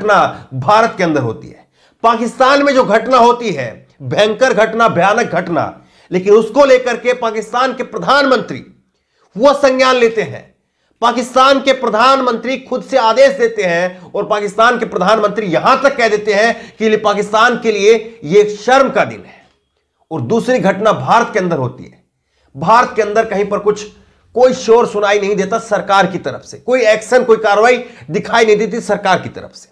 घटना भारत के अंदर होती है पाकिस्तान में जो घटना होती है भयंकर घटना भयानक घटना लेकिन उसको लेकर के पाकिस्तान के प्रधानमंत्री वह संज्ञान लेते हैं पाकिस्तान के प्रधानमंत्री खुद से आदेश देते हैं और पाकिस्तान के प्रधानमंत्री यहां तक कह देते हैं कि पाकिस्तान के लिए यह एक शर्म का दिन है और दूसरी घटना भारत के अंदर होती है भारत के अंदर कहीं पर कुछ कोई शोर सुनाई नहीं देता सरकार की तरफ से कोई एक्शन कोई कार्रवाई दिखाई नहीं देती सरकार की तरफ से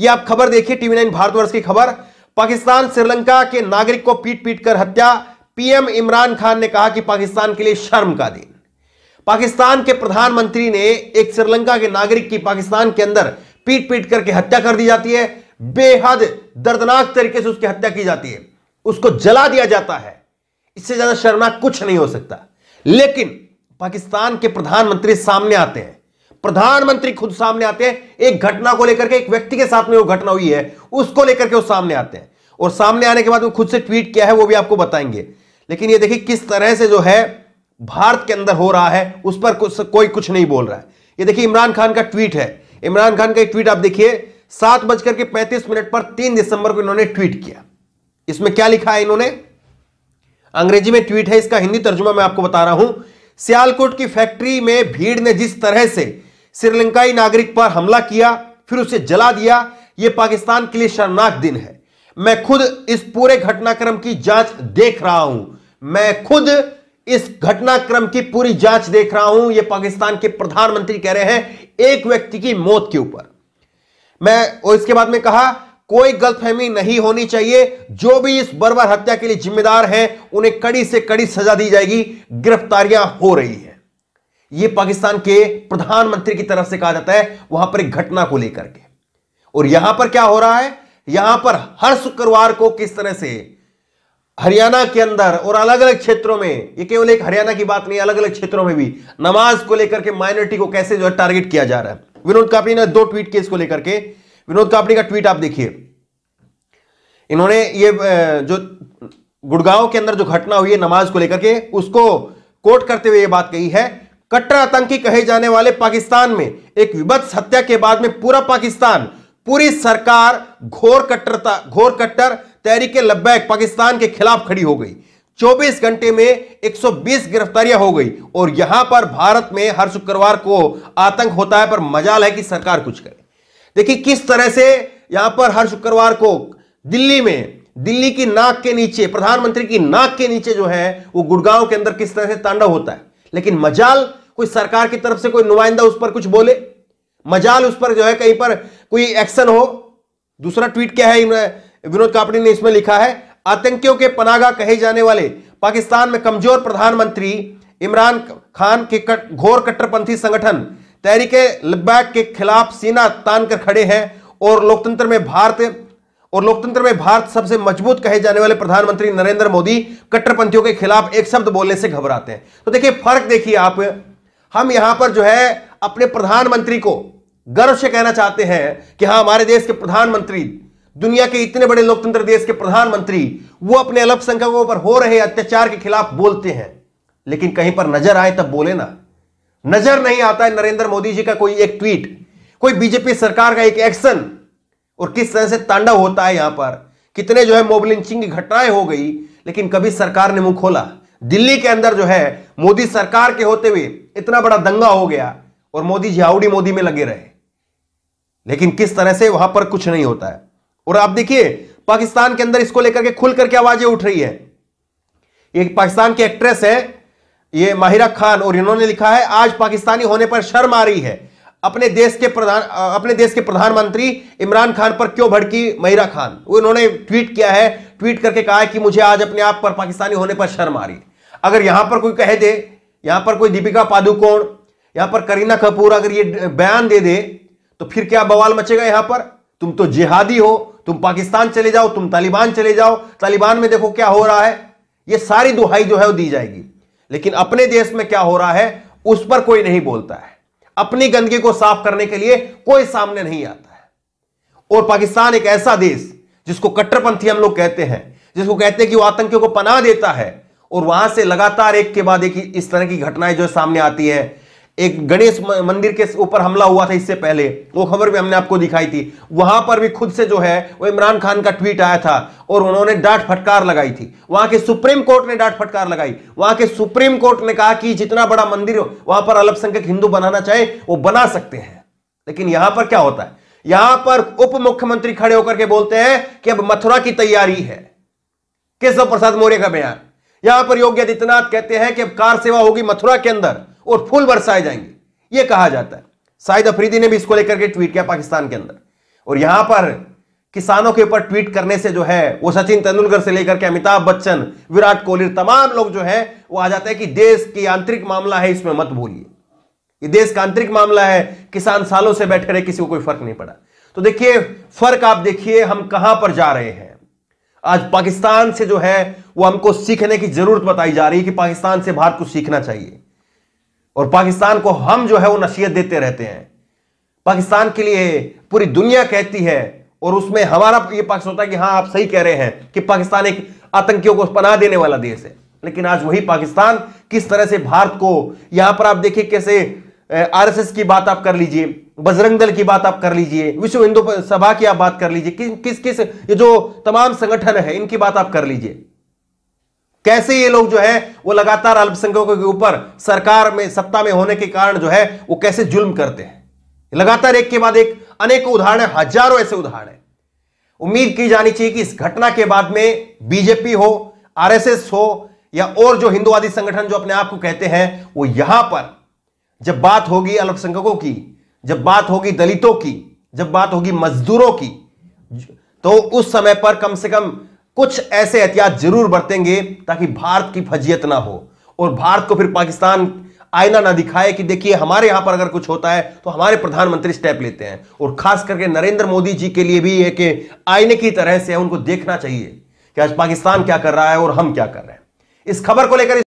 ये आप खबर देखिए टीवी नाइन भारतवर्ष की खबर पाकिस्तान श्रीलंका के नागरिक को पीट पीट कर हत्या पीएम इमरान खान ने कहा कि पाकिस्तान के लिए शर्म का दिन पाकिस्तान के प्रधानमंत्री ने एक श्रीलंका के नागरिक की पाकिस्तान के अंदर पीट पीट करके हत्या कर दी जाती है बेहद दर्दनाक तरीके से उसकी हत्या की जाती है उसको जला दिया जाता है इससे ज्यादा शर्मनाक कुछ नहीं हो सकता लेकिन पाकिस्तान के प्रधानमंत्री सामने आते हैं प्रधानमंत्री खुद सामने आते हैं एक घटना को लेकर के एक व्यक्ति के साथ में वो घटना हुई है उसको लेकर के वो सामने आते हैं और सामने आने के बाद वो खुद से ट्वीट किया है वो भी आपको बताएंगे लेकिन ये देखिए किस तरह से जो है भारत के अंदर हो रहा है उस पर कुछ कोई कुछ नहीं बोल रहा है ये देखिए इमरान खान का ट्वीट है इमरान खान का ट्वीट आप देखिए सात बजकर के पैंतीस मिनट पर तीन दिसंबर को इन्होंने ट्वीट किया इसमें क्या लिखा है इन्होंने अंग्रेजी में ट्वीट है इसका हिंदी तर्जुमा मैं आपको बता रहा हूं सियालकोट की फैक्ट्री में भीड़ ने जिस तरह से श्रीलंकाई नागरिक पर हमला किया फिर उसे जला दिया यह पाकिस्तान के लिए शर्मनाक दिन है मैं खुद इस पूरे घटनाक्रम की जांच देख रहा हूं मैं खुद इस घटनाक्रम की पूरी जांच देख रहा हूं यह पाकिस्तान के प्रधानमंत्री कह रहे हैं एक व्यक्ति की मौत के ऊपर मैं और इसके बाद में कहा कोई गलतफहमी नहीं होनी चाहिए जो भी इस बर्बर हत्या के लिए जिम्मेदार हैं उन्हें कड़ी से कड़ी सजा दी जाएगी गिरफ्तारियां हो रही है यह पाकिस्तान के प्रधानमंत्री की तरफ से कहा जाता है वहां पर एक घटना को लेकर के और यहां पर क्या हो रहा है यहां पर हर शुक्रवार को किस तरह से हरियाणा के अंदर और अलग अलग क्षेत्रों में ये केवल एक हरियाणा की बात नहीं अलग अलग क्षेत्रों में भी नमाज को लेकर के माइनॉरिटी को कैसे जो है टारगेट किया जा रहा है विनोद कापड़ी ने दो ट्वीट किए इसको लेकर के विनोद कापड़ी का ट्वीट आप देखिए इन्होंने ये जो गुड़गांव के अंदर जो घटना हुई है नमाज को लेकर के उसको कोट करते हुए ये बात कही है कट्टर आतंकी कहे जाने वाले पाकिस्तान में एक विभत्स हत्या के बाद में पूरा पाकिस्तान पूरी सरकार घोर कट्टरता घोर कट्टर तहरीके लब्बैक पाकिस्तान के खिलाफ खड़ी हो गई 24 घंटे में 120 गिरफ्तारियां हो गई और यहां पर भारत में हर शुक्रवार को आतंक होता है पर मजाल है कि सरकार कुछ करे देखिए किस तरह से यहां पर हर शुक्रवार को दिल्ली में दिल्ली की नाक के नीचे प्रधानमंत्री की नाक के नीचे जो है वो गुड़गांव के अंदर किस तरह से तांडव होता है लेकिन मजाल कोई सरकार की तरफ से कोई नुमाइंदा उस पर कुछ बोले मजाल उस पर जो है कहीं पर कोई एक्शन हो दूसरा ट्वीट क्या है विनोद कापड़ी ने इसमें लिखा है आतंकियों के पनागा कहे जाने वाले पाकिस्तान में कमजोर प्रधानमंत्री इमरान खान के कट, घोर कट्टरपंथी संगठन तहरीके लब्बैक के खिलाफ सीना तान कर खड़े हैं और लोकतंत्र में भारत और लोकतंत्र में भारत सबसे मजबूत कहे जाने वाले प्रधानमंत्री नरेंद्र मोदी कट्टरपंथियों के खिलाफ एक शब्द बोलने से घबराते हैं तो देखिए फर्क देखिए आप हम यहां पर जो है अपने प्रधानमंत्री को गर्व से कहना चाहते हैं कि हाँ हमारे देश के प्रधानमंत्री दुनिया के इतने बड़े लोकतंत्र देश के प्रधानमंत्री वो अपने अल्पसंख्यकों पर हो रहे अत्याचार के खिलाफ बोलते हैं लेकिन कहीं पर नजर आए तब बोले ना नजर नहीं आता है नरेंद्र मोदी जी का कोई एक ट्वीट कोई बीजेपी सरकार का एक एक्शन और किस तरह से तांडव होता है यहां पर कितने जो है मोबलिंचिंग की घटनाएं हो गई लेकिन कभी सरकार ने मुंह खोला दिल्ली के अंदर जो है मोदी सरकार के होते हुए इतना बड़ा दंगा हो गया और मोदी जी हाउडी मोदी में लगे रहे लेकिन किस तरह से वहां पर कुछ नहीं होता है और आप देखिए पाकिस्तान के अंदर इसको लेकर के खुल करके आवाजें उठ रही है ये पाकिस्तान की एक्ट्रेस है ये माहिरा खान और इन्होंने लिखा है आज पाकिस्तानी होने पर शर्म आ रही है अपने देश के प्रधान अपने देश के प्रधानमंत्री इमरान खान पर क्यों भड़की महिरा खान उन्होंने ट्वीट किया है ट्वीट करके कहा है कि मुझे आज अपने आप पर पाकिस्तानी होने पर शर्म आ रही है अगर यहां पर कोई कह दे यहां पर कोई दीपिका पादुकोण यहां पर करीना कपूर अगर ये बयान दे दे तो फिर क्या बवाल मचेगा यहां पर तुम तो जिहादी हो तुम पाकिस्तान चले जाओ तुम तालिबान चले जाओ तालिबान में देखो क्या हो रहा है ये सारी दुहाई जो है वो दी जाएगी लेकिन अपने देश में क्या हो रहा है उस पर कोई नहीं बोलता है अपनी गंदगी को साफ करने के लिए कोई सामने नहीं आता है और पाकिस्तान एक ऐसा देश जिसको कट्टरपंथी हम लोग कहते हैं जिसको कहते हैं कि वो आतंकियों को पनाह देता है और वहां से लगातार एक के बाद एक इस तरह की घटनाएं जो सामने आती है एक गणेश मंदिर के ऊपर हमला हुआ था इससे पहले वो खबर भी हमने आपको दिखाई थी वहां पर भी खुद से जो है वो इमरान खान का ट्वीट आया था और उन्होंने डांट फटकार लगाई थी वहां के सुप्रीम कोर्ट ने डांट फटकार लगाई वहां के सुप्रीम कोर्ट ने कहा कि जितना बड़ा मंदिर वहां पर अल्पसंख्यक हिंदू बनाना चाहे वो बना सकते हैं लेकिन यहां पर क्या होता है यहां पर उप मुख्यमंत्री खड़े होकर के बोलते हैं कि अब मथुरा की तैयारी है केशव प्रसाद मौर्य का बयान यहां पर योगी आदित्यनाथ कहते हैं कि अब कार सेवा होगी मथुरा के अंदर और फूल बरसाए जाएंगे यह कहा जाता है शाहिद अफरीदी ने भी इसको लेकर के ट्वीट किया पाकिस्तान के अंदर और यहां पर किसानों के ऊपर ट्वीट करने से जो है वो सचिन तेंदुलकर से लेकर के अमिताभ बच्चन विराट कोहली तमाम लोग जो है वो आ जाते हैं कि देश की आंतरिक मामला है इसमें मत भूलिए ये देश का आंतरिक मामला है किसान सालों से बैठ रहे किसी को कोई फर्क नहीं पड़ा तो देखिए फर्क आप देखिए हम कहां पर जा रहे हैं आज पाकिस्तान से जो है वो हमको सीखने की जरूरत बताई जा रही है कि पाकिस्तान से भारत को सीखना चाहिए और पाकिस्तान को हम जो है वो नसीहत देते रहते हैं पाकिस्तान के लिए पूरी दुनिया कहती है और उसमें हमारा ये पक्ष होता है कि हाँ आप सही कह रहे हैं कि पाकिस्तान एक आतंकियों को पनाह देने वाला देश है लेकिन आज वही पाकिस्तान किस तरह से भारत को यहां पर आप देखिए कैसे आरएसएस की बात आप कर लीजिए बजरंग दल की बात आप कर लीजिए विश्व हिंदू सभा की आप बात कर लीजिए कि, किस किस ये जो तमाम संगठन है इनकी बात आप कर लीजिए कैसे ये लोग जो है वो लगातार अल्पसंख्यकों के ऊपर सरकार में सत्ता में होने के कारण जो है वो कैसे जुल्म करते हैं लगातार एक के बाद एक अनेक उदाहरण हजारों ऐसे उदाहरण है उम्मीद की जानी चाहिए कि इस घटना के बाद में बीजेपी हो आरएसएस हो या और जो हिंदुवादी संगठन जो अपने आप को कहते हैं वो यहां पर जब बात होगी अल्पसंख्यकों की जब बात होगी दलितों की जब बात होगी मजदूरों की तो उस समय पर कम से कम कुछ ऐसे एहतियात जरूर बरतेंगे ताकि भारत की फजियत ना हो और भारत को फिर पाकिस्तान आईना ना दिखाए कि देखिए हमारे यहां पर अगर कुछ होता है तो हमारे प्रधानमंत्री स्टेप लेते हैं और खास करके नरेंद्र मोदी जी के लिए भी है कि आईने की तरह से उनको देखना चाहिए कि आज पाकिस्तान क्या कर रहा है और हम क्या कर रहे हैं इस खबर को लेकर